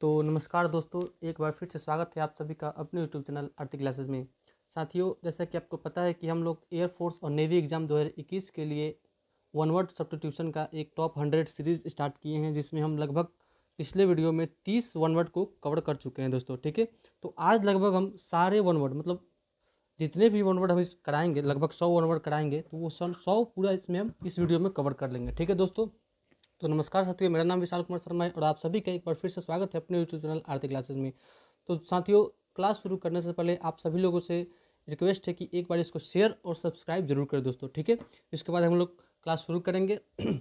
तो नमस्कार दोस्तों एक बार फिर से स्वागत है आप सभी का अपने यूट्यूब चैनल आर्थिक क्लासेस में साथियों जैसा कि आपको पता है कि हम लोग एयरफोर्स और नेवी एग्ज़ाम 2021 के लिए वन वनवर्ड ट्यूशन का एक टॉप हंड्रेड सीरीज़ स्टार्ट किए हैं जिसमें हम लगभग पिछले वीडियो में तीस वन वर्ड को कवर कर चुके हैं दोस्तों ठीक है तो आज लगभग हम सारे वन वर्ड मतलब जितने भी वन वर्ड हम इस कराएंगे लगभग सौ वन वर्ड कराएंगे तो वो सन सौ पूरा इसमें हम इस वीडियो में कवर कर लेंगे ठीक है दोस्तों तो नमस्कार साथियों मेरा नाम विशाल कुमार शर्मा है और आप सभी का एक बार फिर से स्वागत है अपने यूट्यूब चैनल आरती क्लासेस में तो साथियों क्लास शुरू करने से पहले आप सभी लोगों से रिक्वेस्ट है कि एक बार इसको शेयर और सब्सक्राइब जरूर करें दोस्तों ठीक है इसके बाद हम लोग क्लास शुरू करेंगे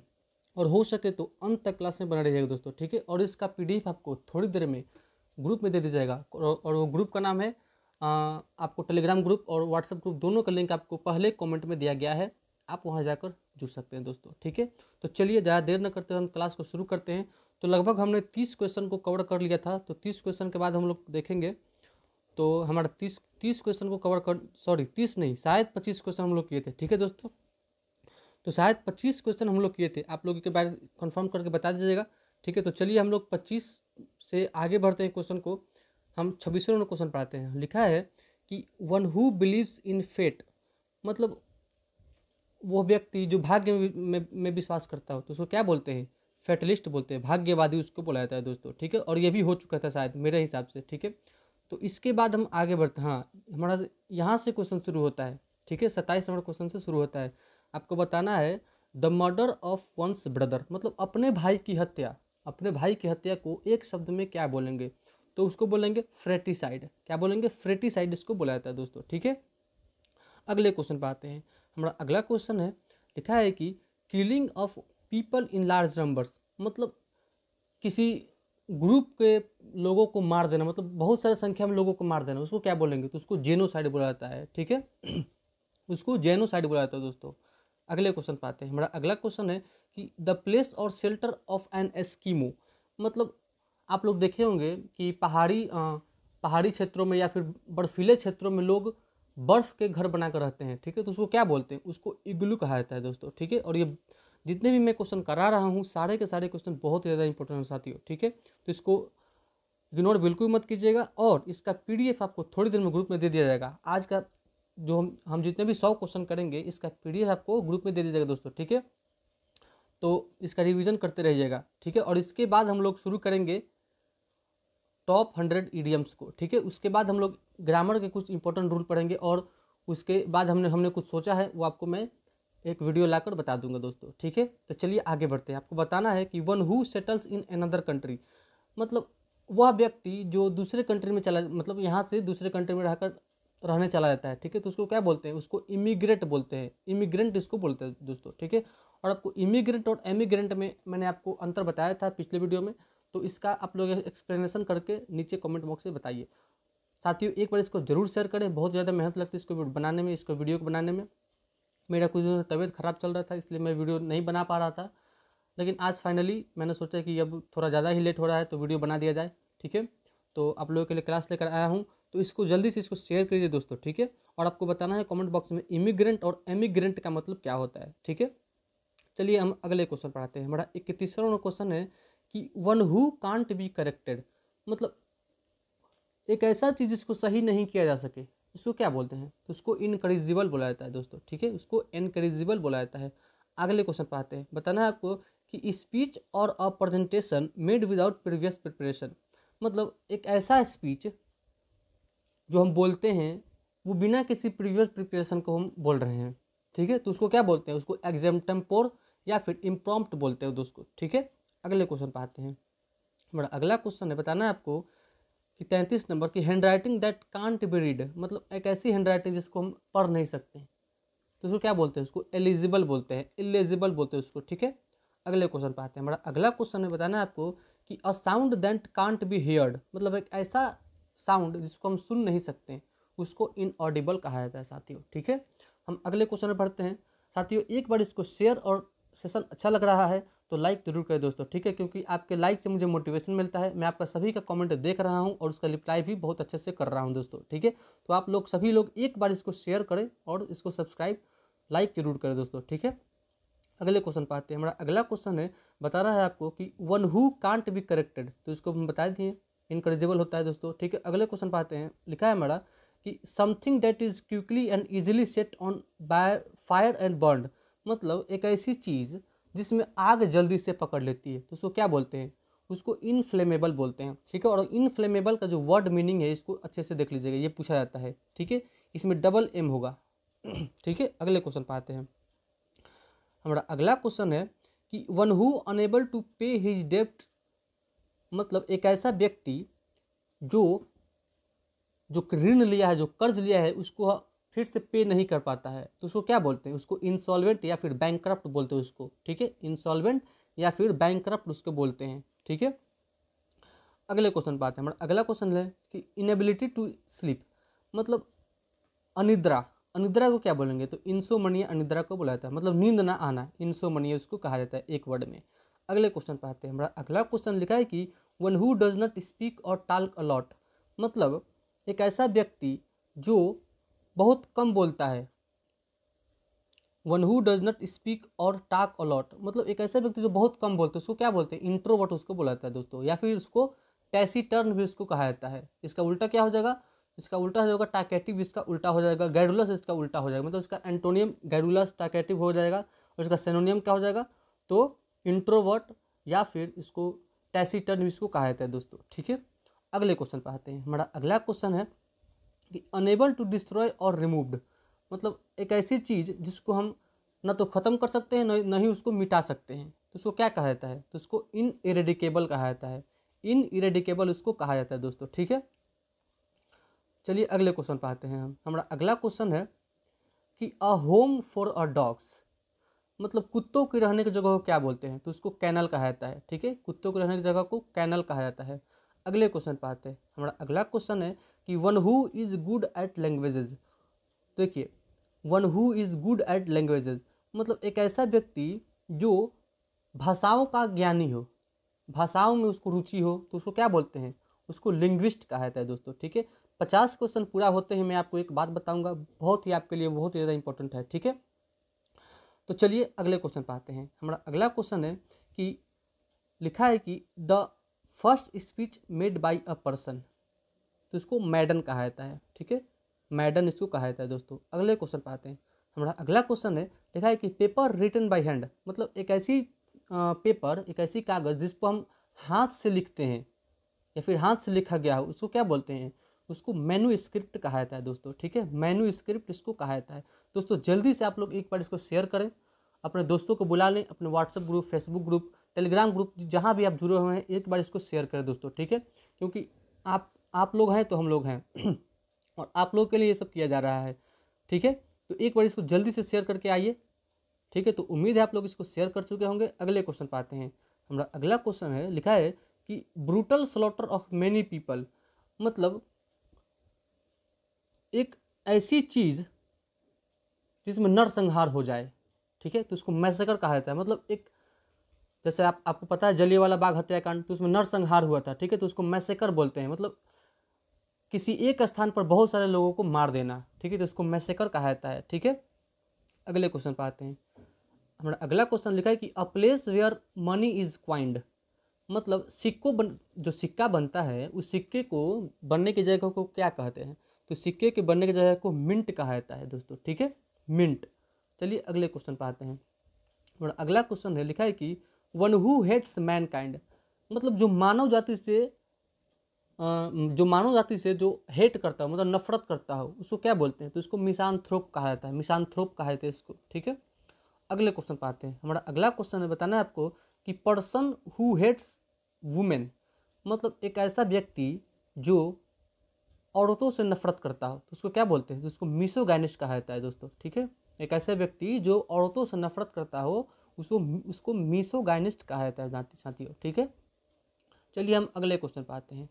और हो सके तो अंत तक क्लास में बना रहिएगा दोस्तों ठीक है और इसका पी आपको थोड़ी देर में ग्रुप में दे दिया जाएगा और वो ग्रुप का नाम है आपको टेलीग्राम ग्रुप और व्हाट्सएप ग्रुप दोनों का लिंक आपको पहले कॉमेंट में दिया गया है आप वहाँ जाकर जुड़ सकते हैं दोस्तों ठीक है तो चलिए ज़्यादा देर न करते हम क्लास को शुरू करते हैं तो लगभग हमने तीस क्वेश्चन को कवर कर लिया था तो तीस क्वेश्चन के बाद हम लोग देखेंगे तो हमारा तीस तीस क्वेश्चन को कवर कर सॉरी तीस नहीं शायद पच्चीस क्वेश्चन हम लोग किए थे ठीक है दोस्तों तो शायद पच्चीस क्वेश्चन हम लोग किए थे आप लोग के बारे में कन्फर्म करके बता दीजिएगा ठीक है तो चलिए हम लोग पच्चीस से आगे बढ़ते हैं क्वेश्चन को हम छब्बीसवें क्वेश्चन पढ़ाते हैं लिखा है कि one who believes in fate मतलब वो व्यक्ति जो भाग्य में में विश्वास करता हो तो उसको क्या बोलते हैं फेटलिस्ट बोलते हैं भाग्यवादी उसको बोला जाता है दोस्तों ठीक है और ये भी हो चुका था शायद मेरे हिसाब से ठीक है तो इसके बाद हम आगे बढ़ते हैं हाँ हमारा यहाँ से क्वेश्चन शुरू होता है ठीक है सत्ताईस नंबर क्वेश्चन से शुरू होता है आपको बताना है the murder of one's brother मतलब अपने भाई की हत्या अपने भाई की हत्या को एक शब्द में क्या बोलेंगे तो उसको बोलेंगे फ्रेटिसाइड क्या बोलेंगे फ्रेटिसाइड इसको बोला जाता है दोस्तों ठीक है अगले क्वेश्चन पर आते हैं हमारा अगला क्वेश्चन है लिखा है कि killing of people in large numbers मतलब किसी ग्रुप के लोगों को मार देना मतलब बहुत सारे संख्या में लोगों को मार देना उसको क्या बोलेंगे तो उसको जेनोसाइड बोला जाता है ठीक है उसको जेनोसाइड बोला जाता है दोस्तों अगले क्वेश्चन पाते हैं हमारा अगला क्वेश्चन है कि द प्लेस और शेल्टर ऑफ एन एस्कीमो मतलब आप लोग देखे होंगे कि पहाड़ी पहाड़ी क्षेत्रों में या फिर बर्फीले क्षेत्रों में लोग बर्फ़ के घर बनाकर रहते हैं ठीक है तो उसको क्या बोलते हैं उसको इग्लू कहा जाता है दोस्तों ठीक है और ये जितने भी मैं क्वेश्चन करा रहा हूँ सारे के सारे क्वेश्चन बहुत ही ज़्यादा इंपॉर्टेंट है साथियों ठीक है तो इसको इग्नोर बिल्कुल मत कीजिएगा और इसका पीडीएफ आपको थोड़ी देर में ग्रुप में दे दिया जाएगा आज का जो हम हम जितने भी सौ क्वेश्चन करेंगे इसका पीडीएफ आपको ग्रुप में दे दिया जाएगा दोस्तों ठीक है तो इसका रिवीजन करते रहिएगा ठीक है और इसके बाद हम लोग शुरू करेंगे टॉप हंड्रेड ईडियम्स को ठीक है उसके बाद हम लोग ग्रामर के कुछ इंपॉर्टेंट रूल पढ़ेंगे और उसके बाद हमने हमने कुछ सोचा है वो आपको मैं एक वीडियो लाकर बता दूंगा दोस्तों ठीक है तो चलिए आगे बढ़ते हैं आपको बताना है कि one who settles in another country मतलब वह व्यक्ति जो दूसरे कंट्री में चला मतलब यहाँ से दूसरे कंट्री में रहकर रहने चला जाता है ठीक है तो उसको क्या बोलते हैं उसको इमिग्रेट बोलते हैं इमिग्रेंट इसको बोलते हैं दोस्तों ठीक है और आपको इमिग्रेंट और एमिग्रेंट में मैंने आपको अंतर बताया था पिछले वीडियो में तो इसका आप लोग एक्सप्लेनेशन करके नीचे कमेंट बॉक्स में बताइए साथियों एक बार इसको जरूर शेयर करें बहुत ज़्यादा मेहनत लगती है इसको बनाने में इसको वीडियो को बनाने में मेरा कुछ दिनों से तबीयत ख़राब चल रहा था इसलिए मैं वीडियो नहीं बना पा रहा था लेकिन आज फाइनली मैंने सोचा कि अब थोड़ा ज़्यादा ही लेट हो रहा है तो वीडियो बना दिया जाए ठीक है तो आप लोगों के लिए क्लास लेकर आया हूँ तो इसको जल्दी से इसको शेयर करिए दोस्तों ठीक है और आपको बताना है कमेंट बॉक्स में इमिग्रेंट और एमिग्रेंट का मतलब क्या होता है ठीक है चलिए हम अगले क्वेश्चन पढ़ाते हैं हमारा इक्कीसवा क्वेश्चन है कि one who can't be corrected मतलब एक ऐसा चीज़ जिसको सही नहीं किया जा सके इसको क्या बोलते हैं तो उसको इनकरेजिबल बोला जाता है दोस्तों ठीक है उसको इनकरेजिबल बोला जाता है अगले क्वेश्चन पर आते हैं बताना है आपको कि स्पीच और a presentation made without previous preparation मतलब एक ऐसा स्पीच जो हम बोलते हैं वो बिना किसी प्रीवियस प्रिपरेशन को हम बोल रहे हैं ठीक है तो उसको क्या बोलते हैं उसको एग्जाम या फिर इम्प्रॉम्प्ट बोलते हैं दोस्तों ठीक है अगले क्वेश्चन पर आते हैं बड़ा अगला क्वेश्चन है बताना है आपको कि तैंतीस नंबर की handwriting that can't be read मतलब एक ऐसी हैंड राइटिंग जिसको हम पढ़ नहीं सकते तो उसको क्या बोलते हैं उसको एलिजिबल बोलते हैं एलिजिबल बोलते हैं उसको ठीक है अगले क्वेश्चन पर आते हैं बड़ा अगला क्वेश्चन है बताना है आपको कि a sound that can't be heard मतलब एक ऐसा साउंड जिसको हम सुन नहीं सकते उसको इनऑडिबल कहा जाता है साथियों ठीक है हम अगले क्वेश्चन में पढ़ते हैं साथियों एक बार इसको शेयर और सेशन अच्छा लग रहा है तो लाइक जरूर करें दोस्तों ठीक है क्योंकि आपके लाइक से मुझे मोटिवेशन मिलता है मैं आपका सभी का कमेंट देख रहा हूं और उसका रिप्लाई भी बहुत अच्छे से कर रहा हूं दोस्तों ठीक है तो आप लोग सभी लोग एक बार इसको शेयर करें और इसको सब्सक्राइब लाइक जरूर करें दोस्तों ठीक है अगले क्वेश्चन पाते हैं हमारा अगला क्वेश्चन है बता रहा है आपको कि one who can't be corrected तो इसको हम बता दिए इनक्रेजिबल होता है दोस्तों ठीक है अगले क्वेश्चन पाते हैं लिखा है हमारा कि something that is quickly and easily set on by fire and burn मतलब एक ऐसी चीज़ जिसमें आग जल्दी से पकड़ लेती है तो उसको क्या बोलते हैं उसको इनफ्लेमेबल बोलते हैं ठीक है और इनफ्लेमेबल का जो वर्ड मीनिंग है इसको अच्छे से देख लीजिएगा ये पूछा जाता है ठीक है इसमें डबल एम होगा ठीक है अगले क्वेश्चन पाते हैं हमारा अगला क्वेश्चन है कि one who unable to pay his डेफ्ट मतलब एक ऐसा व्यक्ति जो जो ऋण लिया है जो कर्ज लिया है उसको फिर से पे नहीं कर पाता है तो उसको क्या बोलते हैं उसको इंसॉल्वेंट या फिर बैंक करप्ट बोलते हैं उसको ठीक है इंसॉल्वेंट या फिर बैंक करप्ट उसको बोलते हैं ठीक है अगले क्वेश्चन पाते हैं हमारा अगला क्वेश्चन है कि इनएबिलिटी टू स्लीप मतलब अनिद्रा अनिद्रा को क्या बोलेंगे तो इंसोमनिया अनिद्रा को बोला जाता है मतलब नींद ना आना इंसोमनिया उसको कहा जाता है एक वर्ड में अगले क्वेश्चन पाते हैं हमारा अगला क्वेश्चन लिखा है कि one who does not speak और टाल्क अलॉट मतलब एक ऐसा व्यक्ति जो बहुत कम बोलता है one who does not speak और टाक अलॉट मतलब एक ऐसा व्यक्ति जो बहुत कम बोलते हैं उसको क्या बोलते हैं इंट्रोवर्ट उसको बोला जाता है दोस्तों या फिर उसको टैसी टर्न भी उसको कहा जाता है इसका उल्टा क्या हो जाएगा इसका उल्टा हो जाएगा टाकेटिव इसका उल्टा हो जाएगा गैडुलस इसका उल्टा हो जाएगा मतलब इसका एंटोनियम गैडुलस टाकेटिव हो जाएगा और इसका सेनोनियम क्या हो जाएगा तो इंट्रोवर्ट या फिर इसको टैसी टर्न भी इसको कहा जाता है दोस्तों ठीक है अगले क्वेश्चन पर आते हैं हमारा अगला क्वेश्चन है अनेबल टू डिस्ट्रॉय और रिमूव्ड मतलब एक ऐसी चीज़ जिसको हम ना तो ख़त्म कर सकते हैं ना ही उसको मिटा सकते हैं तो उसको क्या कहा जाता है तो उसको इन इरेडिकेबल कहा जाता है इन इरेडिकेबल उसको कहा जाता है दोस्तों ठीक है चलिए अगले क्वेश्चन पर आते हैं हम हमारा अगला क्वेश्चन है कि a home for a dogs मतलब कुत्तों के रहने की जगह को क्या बोलते हैं तो उसको कैनल कहा जाता है ठीक है कुत्तों के रहने की जगह को कैनल कहा जाता है अगले क्वेश्चन पर आते हैं हमारा अगला क्वेश्चन है कि one who is good at languages देखिए one who is good at languages मतलब एक ऐसा व्यक्ति जो भाषाओं का ज्ञानी हो भाषाओं में उसको रुचि हो तो उसको क्या बोलते हैं उसको लिंग्विस्ट कहा जाता है दोस्तों ठीक है पचास क्वेश्चन पूरा होते ही मैं आपको एक बात बताऊंगा बहुत ही आपके लिए बहुत ही ज़्यादा इंपॉर्टेंट है ठीक है तो चलिए अगले क्वेश्चन पर आते हैं हमारा अगला क्वेश्चन है कि लिखा है कि the first speech made by a person तो इसको मैडन कहा जाता है ठीक है मैडन इसको कहा जाता है दोस्तों अगले क्वेश्चन पर आते हैं हमारा अगला क्वेश्चन है लिखा है कि पेपर रिटर्न बाई हैंड मतलब एक ऐसी पेपर एक ऐसी कागज़ जिस पर हम हाथ से लिखते हैं या फिर हाथ से लिखा गया हो उसको क्या बोलते हैं उसको मेनू स्क्रिप्ट कहा जाता है दोस्तों ठीक है मेनू स्क्रिप्ट इसको कहा जाता है दोस्तों जल्दी से आप लोग एक बार इसको शेयर करें अपने दोस्तों को बुला लें अपने WhatsApp group Facebook group Telegram group जहाँ भी आप जुड़े हुए हैं एक बार इसको शेयर करें दोस्तों ठीक है क्योंकि आप आप लोग हैं तो हम लोग हैं और आप लोग के लिए ये सब किया जा रहा है ठीक है तो एक बार इसको जल्दी से शेयर करके आइए ठीक है तो उम्मीद है आप लोग इसको शेयर कर चुके होंगे अगले क्वेश्चन पाते हैं हमारा अगला क्वेश्चन है लिखा है कि brutal slaughter of many people मतलब एक ऐसी चीज़ जिसमें नरसंहार हो जाए ठीक है तो उसको मैसेकर कहा जाता है मतलब एक जैसे आप आपको पता है जली वाला बाघ हत्याकांड तो उसमें नरसंहार हुआ था ठीक है तो उसको मैसेकर बोलते हैं मतलब किसी एक स्थान पर बहुत सारे लोगों को मार देना ठीक है तो उसको मैसेकर कहा जाता है ठीक है अगले क्वेश्चन पाते हैं हमारा अगला क्वेश्चन लिखा है कि a place where money is coined मतलब सिक्को बन जो सिक्का बनता है उस सिक्के को बनने की जगह को क्या कहते हैं तो सिक्के के बनने की जगह को मिंट कहा जाता है दोस्तों ठीक है मिंट चलिए अगले क्वेश्चन पाते हैं हमारा अगला क्वेश्चन है लिखा है कि one who hates mankind मतलब जो मानव जाति से जो मानव जाति से जो हेट करता हो मतलब नफरत करता हो उसको क्या बोलते हैं तो इसको मिसान थ्रोप कहा जाता है मिसान थ्रोप कहा जाता है इसको ठीक है अगले क्वेश्चन पर आते हैं हमारा अगला क्वेश्चन है बताना है आपको कि पर्सन हु हेट्स वुमेन मतलब एक ऐसा व्यक्ति जो औरतों से नफरत करता हो तो उसको क्या बोलते हैं तो उसको मिसोगाइनिस्ट कहा जाता है दोस्तों ठीक है एक ऐसा व्यक्ति जो औरतों से नफरत करता हो उसको उसको मीसोगाइनिस्ट कहा जाता है साथियों ठीक है चलिए हम अगले क्वेश्चन पर आते हैं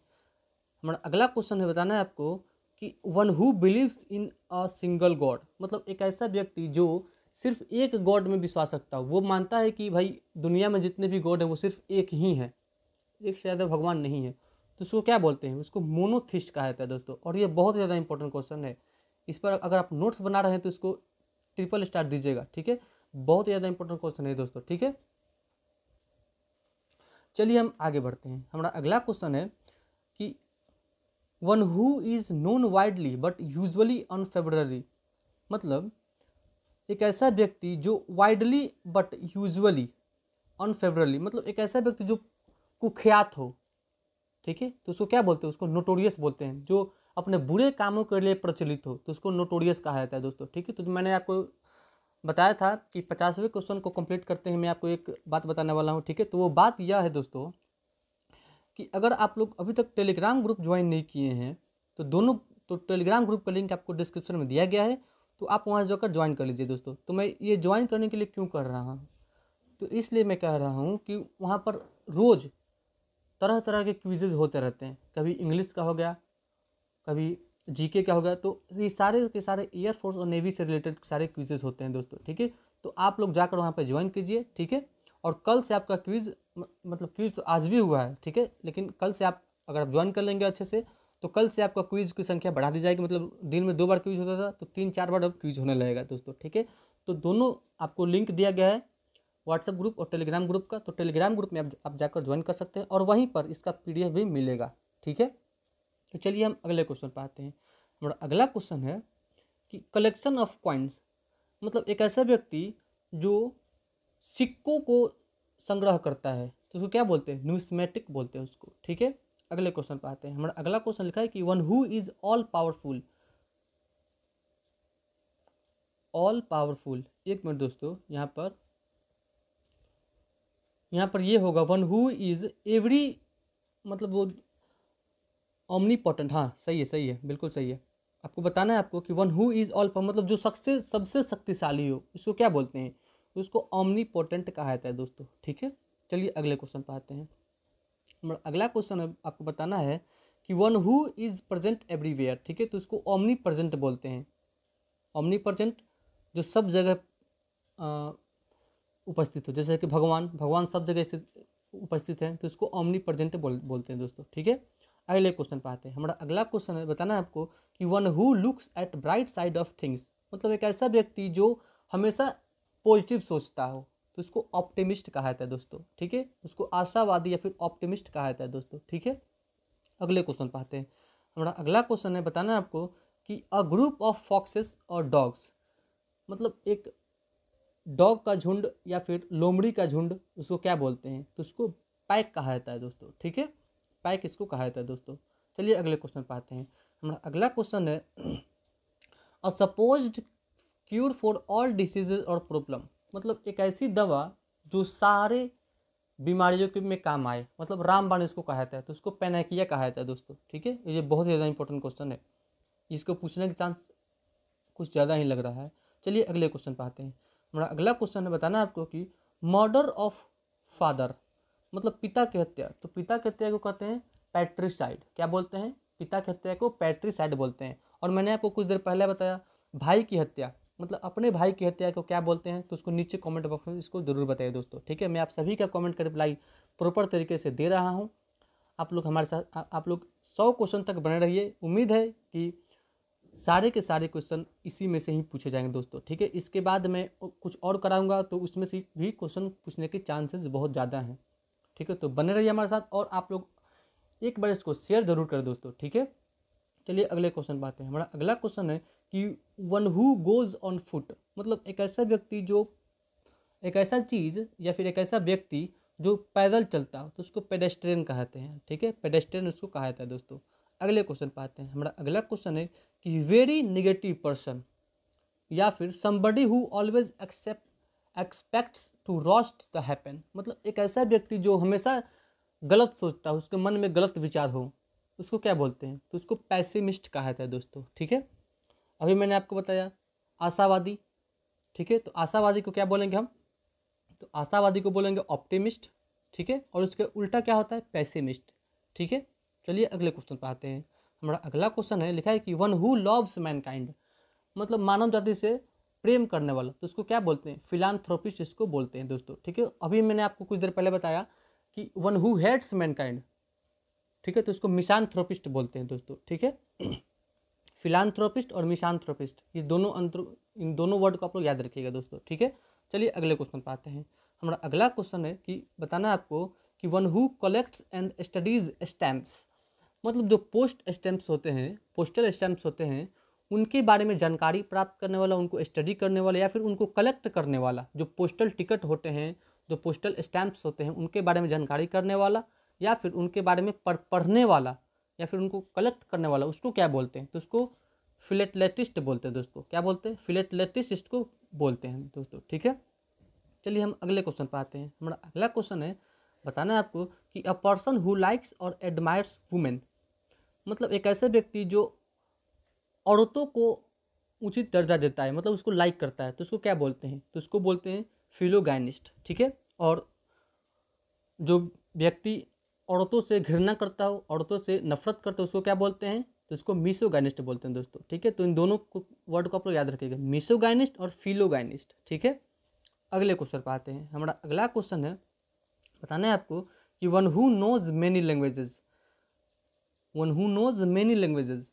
हमारा अगला क्वेश्चन है बताना है आपको कि one who believes in a single god मतलब एक ऐसा व्यक्ति जो सिर्फ एक गॉड में विश्वास रखता हो वो मानता है कि भाई दुनिया में जितने भी गॉड हैं वो सिर्फ एक ही है एक शायद भगवान नहीं है तो उसको क्या बोलते हैं उसको मोनोथिस्ट कहा जाता है दोस्तों और ये बहुत ज़्यादा इंपॉर्टेंट क्वेश्चन है इस पर अगर आप नोट्स बना रहे हैं तो इसको ट्रिपल स्टार दीजिएगा ठीक है बहुत ज़्यादा इंपॉर्टेंट क्वेश्चन है दोस्तों ठीक है चलिए हम आगे बढ़ते हैं हमारा अगला क्वेश्चन है कि one who is known widely but usually unfavourably मतलब एक ऐसा व्यक्ति जो वाइडली बट यूजली अनफेवरली मतलब एक ऐसा व्यक्ति जो कुख्यात हो ठीक है तो उसको क्या बोलते हैं उसको नोटोरियस बोलते हैं जो अपने बुरे कामों के लिए प्रचलित हो तो उसको नोटोरियस कहा जाता है दोस्तों ठीक है तो मैंने आपको बताया था कि पचासवें क्वेश्चन को कंप्लीट करते हैं मैं आपको एक बात बताने वाला हूँ ठीक है तो वो बात यह है दोस्तों कि अगर आप लोग अभी तक टेलीग्राम ग्रुप ज्वाइन नहीं किए हैं तो दोनों तो टेलीग्राम ग्रुप का लिंक आपको डिस्क्रिप्शन में दिया गया है तो आप वहाँ जाकर ज्वाइन कर लीजिए दोस्तों तो मैं ये ज्वाइन करने के लिए क्यों कर रहा हूँ तो इसलिए मैं कह रहा हूँ कि वहाँ पर रोज़ तरह तरह के क्विजेज होते रहते हैं कभी इंग्लिश का हो गया कभी जीके क्या होगा तो ये सारे के सारे एयरफोर्स और नेवी से रिलेटेड सारे क्विजेज होते हैं दोस्तों ठीक है तो आप लोग जाकर वहाँ पर ज्वाइन कीजिए ठीक है और कल से आपका क्विज मतलब क्विज तो आज भी हुआ है ठीक है लेकिन कल से आप अगर आप ज्वाइन कर लेंगे अच्छे से तो कल से आपका क्विज की संख्या बढ़ा दी जाएगी मतलब दिन में दो बार क्विज होता था तो तीन चार बार अब क्विज होने लगेगा दोस्तों ठीक है तो दोनों आपको लिंक दिया गया है व्हाट्सएप ग्रुप और टेलीग्राम ग्रुप का तो टेलीग्राम ग्रुप में आप, जाकर ज्वाइन कर सकते हैं और वहीं पर इसका पी भी मिलेगा ठीक है तो चलिए हम अगले क्वेश्चन पर आते हैं हमारा अगला क्वेश्चन है कि कलेक्शन ऑफ कॉइन्स मतलब एक ऐसा व्यक्ति जो सिक्कों को संग्रह करता है तो उसको क्या बोलते हैं न्यूस्मेटिक बोलते हैं उसको ठीक है अगले क्वेश्चन पर आते हैं हमारा अगला क्वेश्चन लिखा है कि one who is all powerful all powerful एक मिनट दोस्तों यहाँ पर यहाँ पर ये होगा वन हु इज एवरी मतलब वो ओमनीपोटेंट हाँ सही है सही है बिल्कुल सही है आपको बताना है आपको कि वन हु इज़ ऑल मतलब जो सबसे सबसे शक्तिशाली हो उसको क्या बोलते हैं उसको ओमनीपोटेंट कहा जाता है दोस्तों ठीक है चलिए अगले क्वेश्चन पर आते हैं अगला क्वेश्चन आपको बताना है कि one who is present everywhere ठीक है तो इसको ओमनी प्रजेंट बोलते हैं ओमनी प्रजेंट जो सब जगह उपस्थित हो जैसे कि भगवान भगवान सब जगह से उपस्थित हैं तो इसको ओमनी प्रजेंट बोल बोलते हैं दोस्तों ठीक है अगले क्वेश्चन पर आते हैं हमारा अगला क्वेश्चन है बताना है आपको कि one who looks at bright side of things मतलब एक ऐसा व्यक्ति जो हमेशा पॉजिटिव सोचता हो तो उसको ऑप्टिमिस्ट कहा जाता है दोस्तों ठीक है उसको आशावादी या फिर ऑप्टिमिस्ट कहा जाता है दोस्तों ठीक है अगले क्वेश्चन पे हैं हमारा अगला क्वेश्चन है बताना है आपको कि अ ग्रुप ऑफ फॉक्सेस और डॉग्स मतलब एक डॉग का झुंड या फिर लोमड़ी का झुंड उसको क्या बोलते हैं तो उसको पैक कहा जाता है दोस्तों ठीक है पाए किसको कहा जाता है दोस्तों चलिए अगले क्वेश्चन पाते हैं हमारा अगला क्वेश्चन है a suppose cure for all diseases और प्रॉब्लम मतलब एक ऐसी दवा जो सारे बीमारियों के में काम आए मतलब रामबाण इसको कहा जाता है तो उसको पेनाकिया कहा जाता है दोस्तों ठीक है ये बहुत ज़्यादा इंपॉर्टेंट क्वेश्चन है इसको पूछने के चांस कुछ ज़्यादा ही लग रहा है चलिए अगले क्वेश्चन पाते हैं हमारा अगला क्वेश्चन है बताना आपको कि मर्डर ऑफ फादर मतलब पिता की हत्या तो पिता की हत्या को कहते हैं पैट्रिसाइड क्या बोलते हैं पिता की हत्या को पैट्रिसाइड बोलते हैं और मैंने आपको कुछ देर पहले बताया भाई की हत्या मतलब अपने भाई की हत्या को क्या बोलते हैं तो उसको नीचे कमेंट बॉक्स में इसको ज़रूर बताइए दोस्तों ठीक है मैं आप सभी का कमेंट का रिप्लाई प्रॉपर तरीके से दे रहा हूँ आप लोग हमारे साथ आप लोग सौ क्वेश्चन तक बने रहिए उम्मीद है कि सारे के सारे क्वेश्चन इसी में से ही पूछे जाएंगे दोस्तों ठीक है इसके बाद मैं कुछ और कराऊँगा तो उसमें से भी क्वेश्चन पूछने के चांसेज बहुत ज़्यादा हैं ठीक है तो बने रहिए हमारे साथ और आप लोग एक बार इसको शेयर जरूर करें दोस्तों ठीक है चलिए अगले क्वेश्चन बात है हैं हमारा अगला क्वेश्चन है कि one who goes on foot मतलब एक ऐसा व्यक्ति जो एक ऐसा चीज़ या फिर एक ऐसा व्यक्ति जो पैदल चलता हो तो उसको पेडेस्ट्रियन कहते हैं ठीक है पेडेस्ट्रियन उसको कहा जाता है दोस्तों अगले क्वेश्चन पाते हैं हमारा अगला क्वेश्चन है कि वेरी निगेटिव पर्सन या फिर somebody who always accept expects to roast the happen मतलब एक ऐसा व्यक्ति जो हमेशा गलत सोचता हो उसके मन में गलत विचार हो उसको क्या बोलते हैं तो उसको पैसेमिस्ट कहा जाता है दोस्तों ठीक है अभी मैंने आपको बताया आशावादी ठीक है तो आशावादी को क्या बोलेंगे हम तो आशावादी को बोलेंगे ऑप्टिमिस्ट ठीक है और उसके उल्टा क्या होता है पैसेमिस्ट ठीक है चलिए अगले क्वेश्चन पर आते हैं हमारा अगला क्वेश्चन है लिखा है कि वन हु लव्स मैनकाइंड मतलब मानव जाति से प्रेम करने वाला तो इसको क्या बोलते हैं फिलानथ्रोपिस्ट इसको बोलते हैं दोस्तों ठीक है अभी मैंने आपको कुछ देर पहले बताया कि वन हु हेट्स मैनकाइंड ठीक है तो इसको मिसानथ्रोपिस्ट बोलते हैं दोस्तों ठीक है फिलानथ्रोपिस्ट और मिसानथ्रोपिस्ट ये दोनों अंतर इन दोनों वर्ड को आप लोग याद रखिएगा दोस्तों ठीक है चलिए अगले क्वेश्चन पर आते हैं हमारा अगला क्वेश्चन है कि बताना है आपको कि one who collects and studies stamps मतलब जो पोस्ट स्टैम्प्स होते हैं पोस्टल स्टैम्प्स होते हैं उनके बारे में जानकारी प्राप्त करने वाला उनको स्टडी करने वाला या फिर उनको कलेक्ट करने वाला जो पोस्टल टिकट होते हैं जो पोस्टल स्टैम्प्स होते हैं उनके बारे में जानकारी करने वाला या फिर उनके बारे में पढ़ पढ़ने वाला या फिर उनको कलेक्ट करने वाला उसको क्या बोलते हैं तो उसको फिलेटलेटिस्ट बोलते हैं दोस्तों क्या बोलते हैं फिलेटलेटिस्ट को बोलते हैं दोस्तों ठीक है चलिए हम अगले क्वेश्चन पर आते हैं हमारा अगला क्वेश्चन है बताना है आपको कि अ पर्सन हु लाइक्स और एडमायर्स वुमेन मतलब एक ऐसे व्यक्ति जो औरतों को उचित दर्जा देता है मतलब उसको लाइक करता है तो उसको क्या बोलते हैं तो उसको बोलते हैं फिलोगाइनिस्ट ठीक है और जो व्यक्ति औरतों से घृणा करता हो औरतों से नफरत करता हो उसको क्या बोलते हैं तो इसको मिसोगाइनिस्ट बोलते हैं दोस्तों ठीक है तो इन दोनों को वर्ड को आप लोग याद रखिएगा मिसोगाइनिस्ट और फिलोगाइनिस्ट ठीक है अगले क्वेश्चन पर आते हैं हमारा अगला क्वेश्चन है बताना है आपको कि one who knows many languages one who knows many languages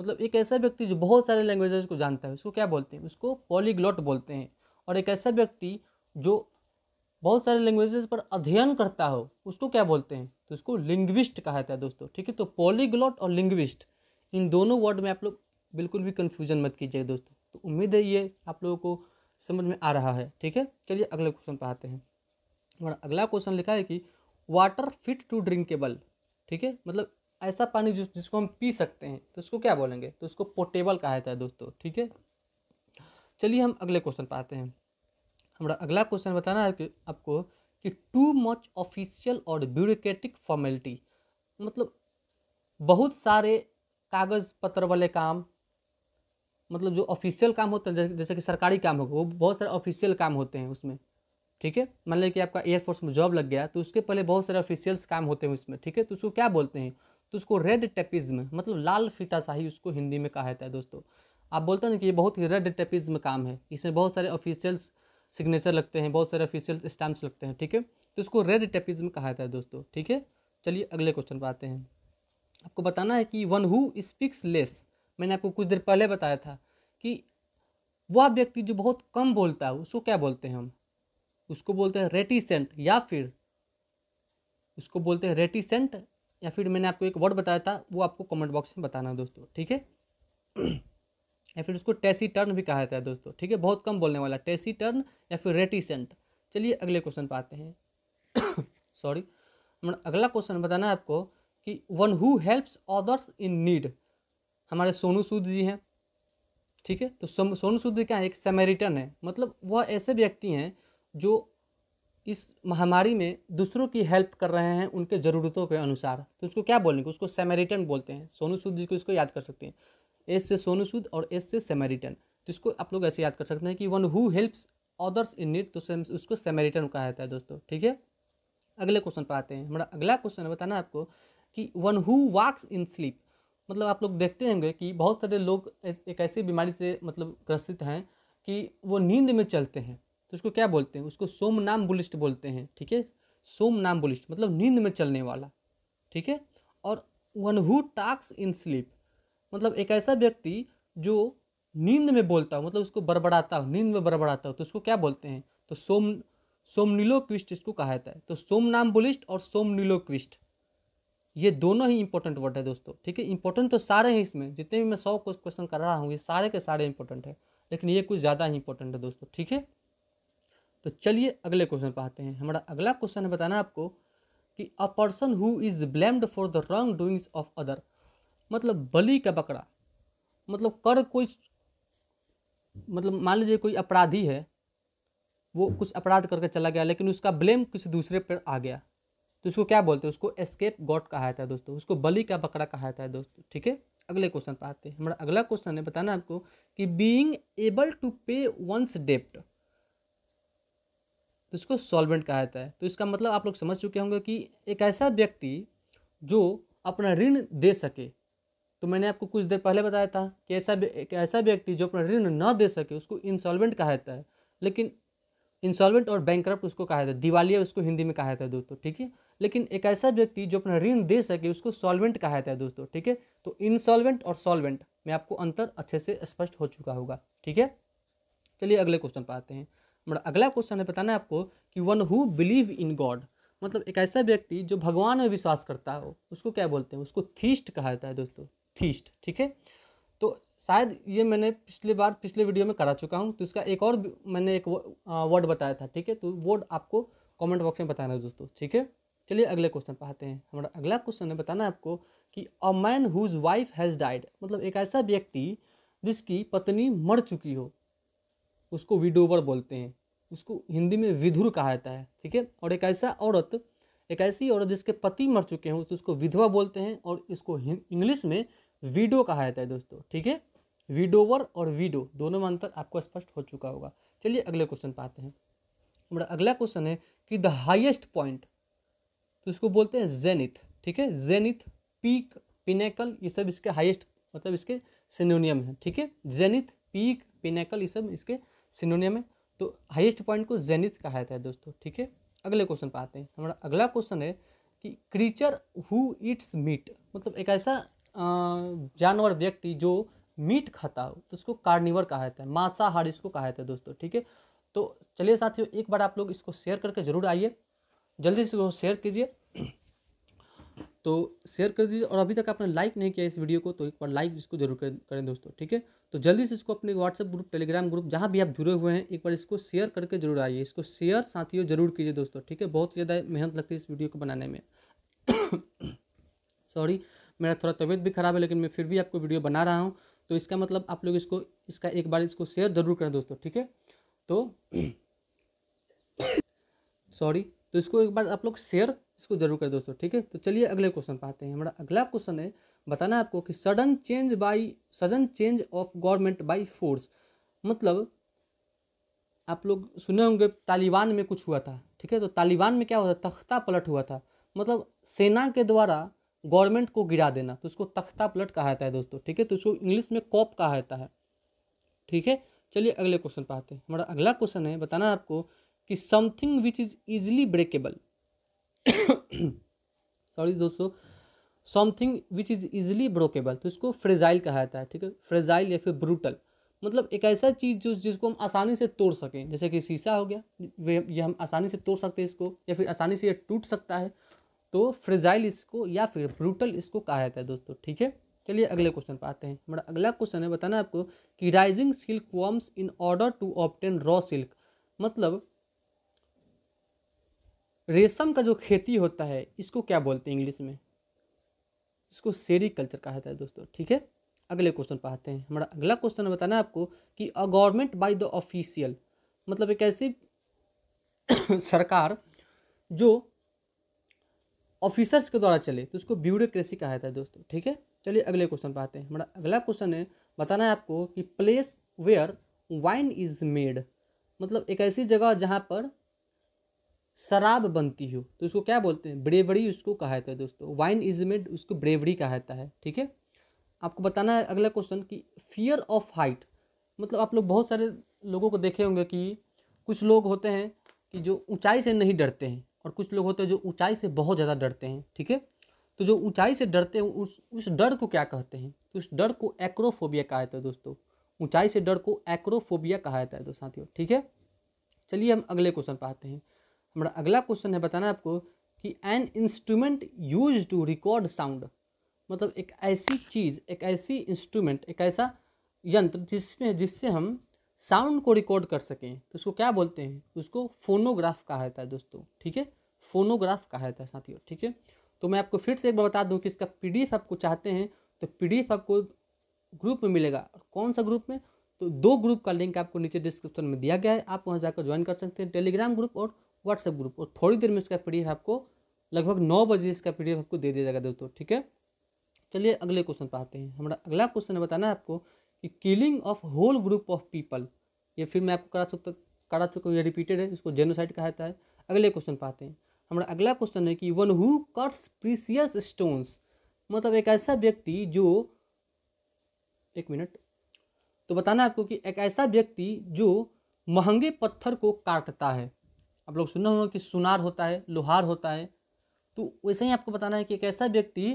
मतलब एक ऐसा व्यक्ति जो बहुत सारे लैंग्वेजेस को जानता है उसको क्या बोलते हैं उसको पॉलीग्लॉट बोलते हैं और एक ऐसा व्यक्ति जो बहुत सारे लैंग्वेजेस पर अध्ययन करता हो उसको क्या बोलते हैं तो उसको लिंग्विस्ट कहा जाता है दोस्तों ठीक है तो पॉलीग्लॉट और लिंग्विस्ट इन दोनों वर्ड में आप लोग बिल्कुल भी कन्फ्यूजन मत कीजिए दोस्तों तो उम्मीद है ये आप लोगों को समझ में आ रहा है ठीक है चलिए अगले क्वेश्चन पर आते हैं हमारा अगला क्वेश्चन लिखा है कि वाटर फिट टू ड्रिंकेबल ठीक है मतलब ऐसा पानी जिस जिसको हम पी सकते हैं तो उसको क्या बोलेंगे तो उसको पोटेबल कहा जाता है दोस्तों ठीक है चलिए हम अगले क्वेश्चन पर आते हैं हमारा अगला क्वेश्चन बताना है कि आपको कि टू मच ऑफिशियल और ब्यूरोक्रेटिक फॉर्मेलिटी मतलब बहुत सारे कागज़ पत्र वाले काम मतलब जो ऑफिशियल काम होते हैं जैसे कि सरकारी काम होगा वो बहुत सारे ऑफिशियल काम होते हैं उसमें ठीक है मान लीजिए कि आपका एयरफोर्स में जॉब लग गया तो उसके पहले बहुत सारे ऑफिशियल्स काम होते हैं उसमें ठीक है तो उसको क्या बोलते हैं तो उसको रेड टेपिज्म मतलब लाल फीताशाही उसको हिंदी में कहा जाता है दोस्तों आप बोलते हैं ना कि ये बहुत ही रेड टेपिज्म काम है इसमें बहुत सारे ऑफिशियल्स सिग्नेचर लगते हैं बहुत सारे ऑफिशियल स्टैम्प्स लगते हैं ठीक है तो इसको रेड टेपिज्म कहा जाता है दोस्तों ठीक है चलिए अगले क्वेश्चन पर आते हैं आपको बताना है कि वन हु स्पीक्स लेस मैंने आपको कुछ देर पहले बताया था कि वह व्यक्ति जो बहुत कम बोलता है उसको क्या बोलते हैं हम उसको बोलते हैं रेटिसेंट या फिर उसको बोलते हैं रेटिसेंट या फिर मैंने आपको एक वर्ड बताया था वो आपको कमेंट बॉक्स में बताना है दोस्तों ठीक है या फिर उसको टेसी टर्न भी कहा जाता है दोस्तों ठीक है बहुत कम बोलने वाला टेसी टर्न या फिर रेटिसेंट चलिए अगले क्वेश्चन पर आते हैं सॉरी अगला क्वेश्चन बताना है आपको कि one who helps others in need हमारे सोनू सूद जी हैं ठीक है तो सोनू सूद जी क्या है एक सेमेरिटन है मतलब वह ऐसे व्यक्ति हैं जो इस महामारी में दूसरों की हेल्प कर रहे हैं उनके ज़रूरतों के अनुसार तो उसको क्या बोलेंगे उसको सेमेरिटन बोलते हैं सोनू सूद जी को इसको याद कर सकते हैं एस से सोनू सूद और एस से सेमेरिटन तो इसको आप लोग ऐसे याद कर सकते हैं कि one who helps others in need तो उसको सेमेरिटन कहा जाता है दोस्तों ठीक है अगले क्वेश्चन पर आते हैं हमारा अगला क्वेश्चन है बताना आपको कि one who walks in sleep मतलब आप लोग देखते होंगे कि बहुत सारे लोग एक ऐसी बीमारी से मतलब ग्रसित हैं कि वो नींद में चलते हैं तो उसको क्या बोलते हैं उसको सोम नाम बुलिस्ट बोलते हैं ठीक है सोम नाम बुलिस्ट मतलब नींद में चलने वाला ठीक है और वन हु टाक्स इन स्लीप मतलब एक ऐसा व्यक्ति जो नींद में बोलता हो मतलब उसको बड़बड़ाता हो नींद में बड़बड़ाता हो तो उसको क्या बोलते हैं तो सोम नीलो क्विस्ट इसको कहा जाता है तो सोम नाम बुलिस्ट और नीलो क्विस्ट ये दोनों ही इंपॉर्टेंट वर्ड है दोस्तों ठीक है इंपॉर्टेंट तो सारे हैं इसमें जितने भी मैं सौ क्वेश्चन कर रहा हूँ ये सारे के सारे इंपॉर्टेंट है लेकिन ये कुछ ज़्यादा ही इंपॉर्टेंट है दोस्तों ठीक है तो चलिए अगले क्वेश्चन पर आते हैं हमारा अगला क्वेश्चन है बताना आपको कि a person who is blamed for the wrong doings of other मतलब बलि का बकरा मतलब कर कोई मतलब मान लीजिए कोई अपराधी है वो कुछ अपराध करके चला गया लेकिन उसका ब्लेम किसी दूसरे पर आ गया तो उसको क्या बोलते हैं उसको एस्केप गॉड कहा जाता है दोस्तों उसको बलि का बकरा कहा जाता है दोस्तों ठीक है अगले क्वेश्चन पर आते हैं हमारा अगला क्वेश्चन है बताना आपको कि being able to pay one's डेप्ट तो इसको सॉल्वेंट कहा जाता है तो इसका मतलब आप लोग समझ चुके होंगे कि एक ऐसा व्यक्ति जो अपना ऋण दे सके तो मैंने आपको कुछ देर पहले बताया था कि ऐसा एक ऐसा व्यक्ति जो अपना ऋण ना दे सके उसको इंसॉल्वेंट कहा जाता है लेकिन इंसॉल्वेंट और करप्ट उसको कहा जाता है दिवालिया उसको हिंदी में कहा जाता है दोस्तों ठीक है लेकिन एक ऐसा व्यक्ति जो अपना ऋण दे सके उसको सॉल्वेंट कहा जाता है दोस्तों ठीक है तो इंसॉल्वेंट और सॉल्वेंट में आपको अंतर अच्छे से स्पष्ट हो चुका होगा ठीक है चलिए अगले क्वेश्चन पर आते हैं बट मतलब अगला क्वेश्चन है बताना है आपको कि one who believe in god मतलब एक ऐसा व्यक्ति जो भगवान में विश्वास करता हो उसको क्या बोलते हैं उसको थीस्ट कहा जाता है दोस्तों थीस्ट ठीक है तो शायद ये मैंने पिछले बार पिछले वीडियो में करा चुका हूँ तो इसका एक और मैंने एक वर्ड बताया था ठीक है तो वर्ड आपको कमेंट बॉक्स में बताना है दोस्तों ठीक है चलिए अगले क्वेश्चन पर आते हैं हमारा अगला क्वेश्चन है बताना है आपको कि a man whose wife has died मतलब एक ऐसा व्यक्ति जिसकी पत्नी मर चुकी हो उसको विडोवर बोलते हैं उसको हिंदी में विधुर कहा जाता है ठीक है और एक ऐसा औरत एक ऐसी औरत जिसके पति मर चुके हैं उसको विधवा बोलते हैं और इसको इंग्लिश में वीडो कहा जाता है दोस्तों ठीक है विडोवर और वीडो दोनों में अंतर आपको स्पष्ट हो चुका होगा चलिए अगले क्वेश्चन पर आते हैं हमारा अगला क्वेश्चन है कि द हाइएस्ट पॉइंट तो इसको बोलते हैं जेनिथ ठीक है जेनिथ पीक पिनेकल ये सब इसके हाइएस्ट मतलब इसके सिनोनियम है ठीक है जेनिथ पीक पिनेकल ये सब इसके सिनोनियम है तो हाईएस्ट पॉइंट को जेनिथ कहा जाता है दोस्तों ठीक है अगले क्वेश्चन पर आते हैं हमारा अगला क्वेश्चन है कि क्रीचर हु ईट्स मीट मतलब एक ऐसा जानवर व्यक्ति जो मीट खाता हो तो उसको कार्निवर कहा जाता है मांसाहार इसको कहा जाता है दोस्तों ठीक है तो चलिए साथियों एक बार आप लोग इसको शेयर करके जरूर आइए जल्दी से इसको शेयर कीजिए तो शेयर कर दीजिए और अभी तक आपने लाइक नहीं किया इस वीडियो को तो एक बार लाइक इसको जरूर करें दोस्तों ठीक है तो जल्दी से इसको अपने व्हाट्सएप ग्रुप टेलीग्राम ग्रुप जहाँ भी आप जुड़े हुए हैं एक बार इसको शेयर करके जरूर आइए इसको शेयर साथियों जरूर कीजिए दोस्तों ठीक है बहुत ज़्यादा मेहनत लगती है इस वीडियो को बनाने में सॉरी मेरा थोड़ा तबीयत भी खराब है लेकिन मैं फिर भी आपको वीडियो बना रहा हूँ तो इसका मतलब आप लोग इसको इसका एक बार इसको शेयर जरूर करें दोस्तों ठीक है तो सॉरी तो इसको एक बार आप लोग शेयर इसको जरूर करें दोस्तों ठीक है तो चलिए अगले क्वेश्चन पाते हैं हमारा अगला क्वेश्चन है बताना है आपको कि sudden change by sudden change of government by force मतलब आप लोग सुने होंगे तालिबान में कुछ हुआ था ठीक है तो तालिबान में क्या हुआ था तख्ता पलट हुआ था मतलब सेना के द्वारा गवर्नमेंट को गिरा देना तो उसको तख्ता पलट कहा जाता है दोस्तों ठीक है तो उसको इंग्लिश में कॉप कहा जाता है ठीक है चलिए अगले क्वेश्चन पाते आते हैं हमारा अगला क्वेश्चन है बताना है आपको कि something which is easily breakable sorry दोस्तों something which is easily breakable तो इसको फ्रेजाइल कहा जाता है ठीक है फ्रेजाइल या फिर ब्रूटल मतलब एक ऐसा चीज़ जो जिसको हम आसानी से तोड़ सकें जैसे कि शीशा हो गया वे ये हम आसानी से तोड़ सकते हैं इसको या फिर आसानी से ये टूट सकता है तो फ्रेजाइल इसको या फिर ब्रूटल इसको कहा जाता है दोस्तों ठीक है चलिए अगले क्वेश्चन पर आते हैं हमारा अगला क्वेश्चन है बताना आपको कि rising silk worms in order to obtain raw silk मतलब रेशम का जो खेती होता है इसको क्या बोलते हैं इंग्लिश में इसको सेरी कल्चर कहा जाता है दोस्तों ठीक है अगले क्वेश्चन पाते हैं हमारा अगला क्वेश्चन बताना है आपको कि a government by the official मतलब एक ऐसी सरकार जो ऑफिसर्स के द्वारा चले तो उसको ब्यूरोक्रेसी कहा जाता है दोस्तों ठीक है चलिए अगले क्वेश्चन पाते हैं हमारा अगला क्वेश्चन है बताना है आपको कि place where wine is made मतलब एक ऐसी जगह जहाँ पर शराब बनती हो तो उसको क्या बोलते हैं ब्रेवरी उसको कहा जाता है दोस्तों वाइन इज मेड उसको ब्रेवरी कहा जाता है ठीक है आपको बताना है अगला क्वेश्चन कि फियर ऑफ हाइट मतलब आप लोग बहुत सारे लोगों को देखे होंगे कि कुछ लोग होते हैं कि जो ऊंचाई से नहीं डरते हैं और कुछ लोग होते हैं जो ऊंचाई से बहुत ज़्यादा डरते हैं ठीक है तो जो ऊंचाई से डरते हैं उस उस डर को क्या कहते हैं तो उस डर को एक्रोफोबिया कहा जाता है दोस्तों ऊंचाई से डर को एक्रोफोबिया कहा जाता है दोस्तों साथियों ठीक है चलिए हम अगले क्वेश्चन पर आते हैं हमारा मतलब अगला क्वेश्चन है बताना आपको कि an instrument use to record sound मतलब एक ऐसी चीज़ एक ऐसी इंस्ट्रूमेंट एक ऐसा यंत्र जिसमें जिससे हम साउंड को रिकॉर्ड कर सकें तो उसको क्या बोलते हैं उसको फोनोग्राफ कहा जाता है दोस्तों ठीक है फोनोग्राफ कहा जाता है साथियों ठीक है तो मैं आपको फिर से एक बार बता दूं कि इसका पीडीएफ आपको चाहते हैं तो पीडीएफ आपको ग्रुप में मिलेगा कौन सा ग्रुप में तो दो ग्रुप का लिंक आपको नीचे डिस्क्रिप्शन में दिया गया है आप वहाँ जाकर ज्वाइन कर सकते हैं टेलीग्राम ग्रुप और व्हाट्सएप ग्रुप और थोड़ी देर में उसका पी आपको लगभग नौ बजे इसका पी आपको दे दिया जाएगा दोस्तों ठीक है चलिए अगले क्वेश्चन पर आते हैं हमारा अगला क्वेश्चन है बताना है आपको कि killing of whole group of people ये फिर मैं आपको करा सकता करा चुका हूँ ये रिपीटेड है इसको जेनोसाइड कहा जाता है अगले क्वेश्चन पर हैं हमारा अगला क्वेश्चन है कि one who cuts precious stones मतलब एक ऐसा व्यक्ति जो एक मिनट तो बताना आपको कि एक ऐसा व्यक्ति जो महंगे पत्थर को काटता है आप लोग सुने होंगे कि सुनार होता है लोहार होता है तो वैसे ही आपको बताना है कि एक ऐसा व्यक्ति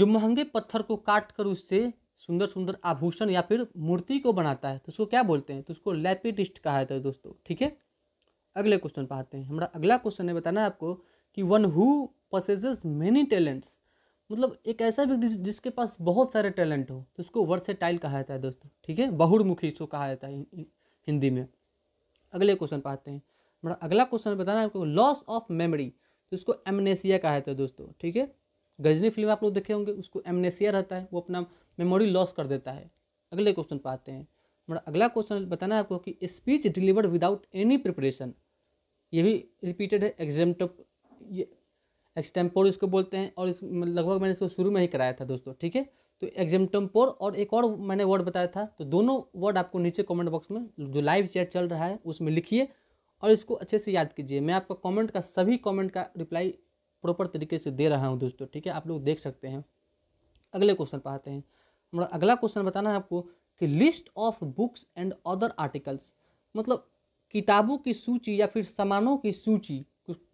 जो महंगे पत्थर को काट कर उससे सुंदर सुंदर आभूषण या फिर मूर्ति को बनाता है तो उसको क्या बोलते हैं तो उसको लैपिडिस्ट कहा जाता है दोस्तों ठीक है अगले क्वेश्चन पर आते हैं हमारा अगला क्वेश्चन है बताना है आपको कि one who possesses many talents मतलब एक ऐसा व्यक्ति जिसके पास बहुत सारे टैलेंट हो तो उसको वर्सेटाइल कहा जाता है दोस्तों ठीक है बहुमुखी इसको कहा जाता है हिंदी में अगले क्वेश्चन पाते हैं बड़ा अगला क्वेश्चन बताना आपको लॉस ऑफ मेमोरी तो इसको एमनेसिया कहा जाता है दोस्तों ठीक है गजनी फिल्म आप लोग देखे होंगे उसको एमनेसिया रहता है वो अपना मेमोरी लॉस कर देता है अगले क्वेश्चन पर आते हैं हमारा अगला क्वेश्चन बताना है आपको कि speech delivered without any preparation ये भी रिपीटेड है एग्जाम ये एक्सटेम्पोर इसको बोलते हैं और इस लगभग मैंने इसको शुरू में ही कराया था दोस्तों ठीक है तो एग्जामटम्पोर और एक और मैंने वर्ड बताया था तो दोनों वर्ड आपको नीचे कमेंट बॉक्स में जो लाइव चैट चल रहा है उसमें लिखिए और इसको अच्छे से याद कीजिए मैं आपका कमेंट का सभी कमेंट का रिप्लाई प्रॉपर तरीके से दे रहा हूँ दोस्तों ठीक है आप लोग देख सकते हैं अगले क्वेश्चन पर आते हैं हमारा अगला क्वेश्चन बताना है आपको कि list of books and other articles मतलब किताबों की सूची या फिर सामानों की सूची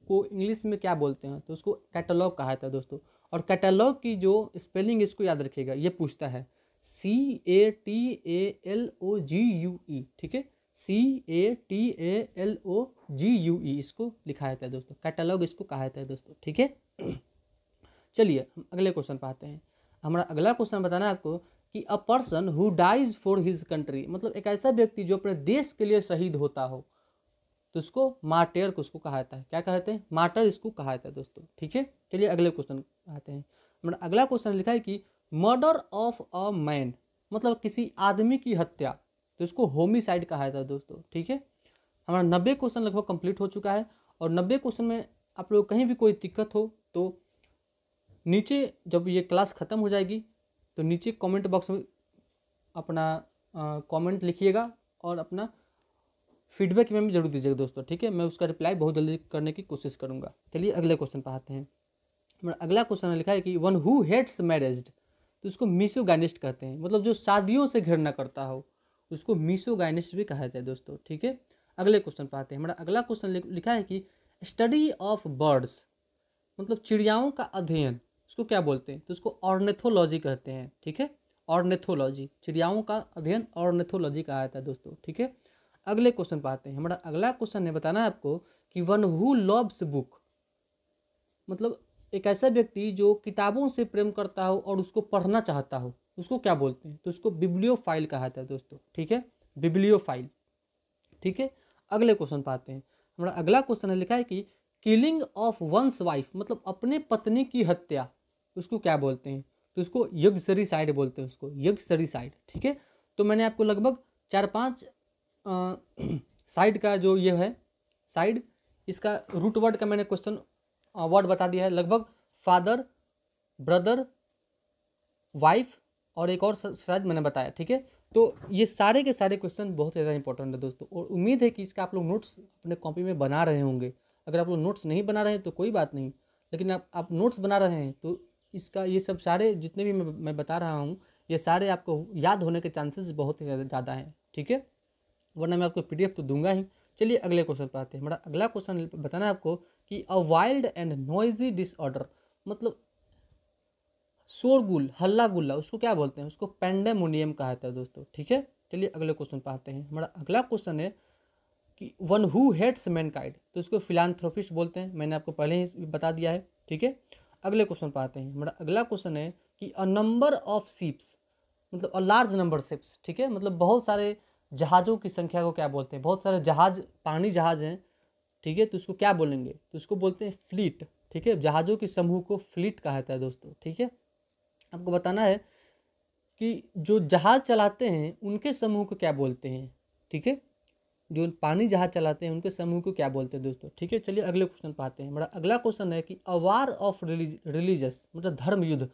को इंग्लिश में क्या बोलते हैं तो उसको कैटलॉग कहा जाता है दोस्तों और कैटलॉग की जो स्पेलिंग इसको याद रखिएगा ये पूछता है C A T A L O G U E ठीक है C A T A L O G U E इसको लिखा जाता है दोस्तों कैटलॉग इसको कहा जाता है दोस्तों ठीक है चलिए हम अगले क्वेश्चन पाते आते हैं हमारा अगला क्वेश्चन बताना है आपको कि a person who dies for his country मतलब एक ऐसा व्यक्ति जो अपने देश के लिए शहीद होता हो तो उसको मार्टेयर को उसको कहा जाता है क्या कहते हैं मार्टर इसको कहा जाता है दोस्तों ठीक है चलिए अगले क्वेश्चन आते हैं हमारा अगला क्वेश्चन लिखा है कि मर्डर ऑफ अ मैन मतलब किसी आदमी की हत्या तो इसको होमिसाइड कहा जाता है दोस्तों ठीक है हमारा नब्बे क्वेश्चन लगभग कंप्लीट हो चुका है और नब्बे क्वेश्चन में आप लोग कहीं भी कोई दिक्कत हो तो नीचे जब ये क्लास ख़त्म हो जाएगी तो नीचे कमेंट बॉक्स में अपना कमेंट लिखिएगा और अपना फीडबैक में भी जरूर दीजिएगा दोस्तों ठीक है मैं उसका रिप्लाई बहुत जल्दी करने की कोशिश करूँगा चलिए अगले क्वेश्चन पर आते हैं हमारा अगला क्वेश्चन लिखा है कि वन हु हेट्स मैरिज तो इसको मिसोगानिस्ट कहते हैं मतलब जो शादियों से घृणा करता हो उसको मिसोगाइनिस भी कहा जाता है दोस्तों ठीक है अगले क्वेश्चन पाते हैं हमारा अगला क्वेश्चन लिखा है कि स्टडी ऑफ बर्ड्स मतलब चिड़ियाओं का अध्ययन उसको क्या बोलते हैं तो उसको ऑर्नेथोलॉजी कहते हैं ठीक है ऑर्नेथोलॉजी चिड़ियाओं का अध्ययन ऑर्नेथोलॉजी कहा जाता है दोस्तों ठीक है अगले क्वेश्चन पाते हैं हमारा अगला क्वेश्चन है बताना है आपको कि वन हु लव्स बुक मतलब एक ऐसा व्यक्ति जो किताबों से प्रेम करता हो और उसको पढ़ना चाहता हो उसको क्या बोलते हैं तो उसको बिब्लियोफाइल कहा था दोस्तों ठीक है बिब्लियोफाइल ठीक है अगले क्वेश्चन पाते हैं हमारा अगला क्वेश्चन है लिखा है कि किलिंग ऑफ वंस वाइफ मतलब अपने पत्नी की हत्या उसको क्या बोलते हैं तो उसको यज्ञसरीसाइड बोलते हैं उसको यज्ञसरीसाइड ठीक है तो मैंने आपको लगभग चार पाँच साइड का जो ये है साइड इसका रूट वर्ड का मैंने क्वेश्चन वर्ड बता दिया है लगभग फादर ब्रदर वाइफ और एक और शायद मैंने बताया ठीक है तो ये सारे के सारे क्वेश्चन बहुत ज़्यादा इंपॉर्टेंट है दोस्तों और उम्मीद है कि इसका आप लोग नोट्स अपने कॉपी में बना रहे होंगे अगर आप लोग नोट्स नहीं बना रहे हैं तो कोई बात नहीं लेकिन आप आप नोट्स बना रहे हैं तो इसका ये सब सारे जितने भी मैं मैं बता रहा हूँ ये सारे आपको याद होने के चांसेस बहुत ही ज़्यादा हैं ठीक है वरना मैं आपको पी तो दूंगा ही चलिए अगले क्वेश्चन पर आते हैं मेरा अगला क्वेश्चन बताना है आपको कि a wild and noisy disorder मतलब शोरगुल हल्ला गुल्ला उसको क्या बोलते हैं उसको पेंडेमोनियम कहा जाता है दोस्तों ठीक है चलिए अगले क्वेश्चन पाते हैं हमारा अगला क्वेश्चन है कि वन हु हेट्स मैनकाइड तो इसको फिलानथ्रोपिस्ट बोलते हैं मैंने आपको पहले ही बता दिया है ठीक है अगले क्वेश्चन पाते हैं हमारा अगला क्वेश्चन है कि अ नंबर ऑफ शिप्स मतलब अ लार्ज नंबर शिप्स ठीक है मतलब बहुत सारे जहाज़ों की संख्या को क्या बोलते हैं बहुत सारे जहाज पानी जहाज हैं ठीक है तो उसको क्या बोलेंगे तो उसको बोलते हैं फ्लीट ठीक है जहाज़ों के समूह को फ्लीट कहा जाता है दोस्तों ठीक है आपको बताना है कि जो जहाज़ चलाते हैं उनके समूह को क्या बोलते हैं ठीक है जो पानी जहाज चलाते हैं उनके समूह को क्या बोलते हैं दोस्तों ठीक है चलिए अगले क्वेश्चन पाते हैं हमारा अगला क्वेश्चन है कि अवार ऑफ रिलीजस मतलब धर्म युद्ध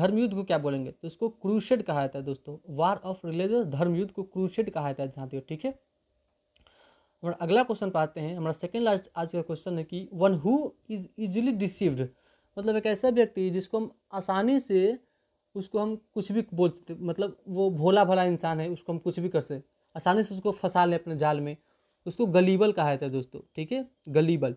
धर्म युद्ध को क्या बोलेंगे तो इसको क्रूशेड कहा जाता है दोस्तों वार ऑफ रिलीजस धर्म युद्ध को क्रूशेड कहा जाता है जानते ठीक है और अगला क्वेश्चन पाते हैं हमारा सेकेंड लास्ट आज का क्वेश्चन है कि one who is easily deceived मतलब एक ऐसा व्यक्ति जिसको हम आसानी से उसको हम कुछ भी बोल मतलब वो भोला भला इंसान है उसको हम कुछ भी कर सकते आसानी से उसको फंसा लें अपने जाल में उसको गलीबल कहा जाता है दोस्तों ठीक है गलीबल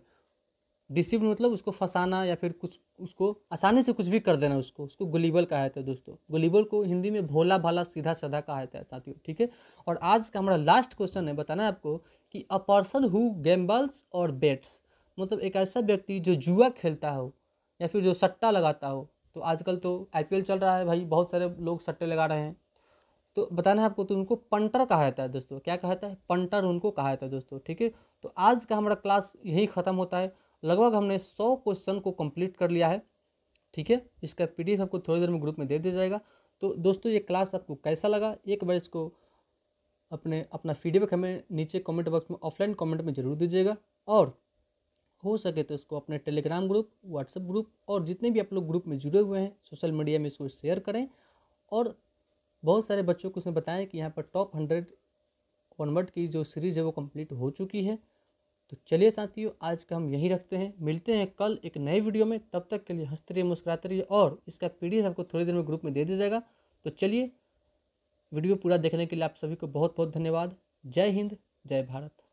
डिसिव मतलब उसको फंसाना या फिर कुछ उसको आसानी से कुछ भी कर देना उसको उसको गुलीबल कहा जाता है दोस्तों गुलीबल को हिंदी में भोला भाला सीधा साधा कहा जाता है साथियों ठीक है और आज का हमारा लास्ट क्वेश्चन है बताना है आपको कि अ पर्सन हु गेम्बल्स और बेट्स मतलब एक ऐसा व्यक्ति जो जुआ खेलता हो या फिर जो सट्टा लगाता हो तो आजकल तो आई चल रहा है भाई बहुत सारे लोग सट्टे लगा रहे हैं तो बताना है आपको तो उनको पंटर कहा जाता है दोस्तों क्या कहा जाता है पंटर उनको कहा जाता है दोस्तों ठीक है तो आज का हमारा क्लास यही ख़त्म होता है लगभग हमने सौ क्वेश्चन को कंप्लीट कर लिया है ठीक है इसका पीडीएफ आपको थोड़ी देर में ग्रुप में दे दिया जाएगा तो दोस्तों ये क्लास आपको कैसा लगा एक बार इसको अपने अपना फीडबैक हमें नीचे कमेंट बॉक्स में ऑफलाइन कमेंट में ज़रूर दीजिएगा और हो सके तो इसको अपने टेलीग्राम ग्रुप व्हाट्सएप ग्रुप और जितने भी आप लोग ग्रुप में जुड़े हुए हैं सोशल मीडिया में इसको शेयर करें और बहुत सारे बच्चों को उसमें बताएं कि यहाँ पर टॉप हंड्रेड कॉन्वर्ट की जो सीरीज़ है वो कंप्लीट हो चुकी है तो चलिए साथियों आज का हम यहीं रखते हैं मिलते हैं कल एक नए वीडियो में तब तक के लिए हंसते रहिए मुस्कुराते रहिए और इसका पी आपको थोड़ी देर में ग्रुप में दे दिया जाएगा तो चलिए वीडियो पूरा देखने के लिए आप सभी को बहुत बहुत धन्यवाद जय हिंद जय भारत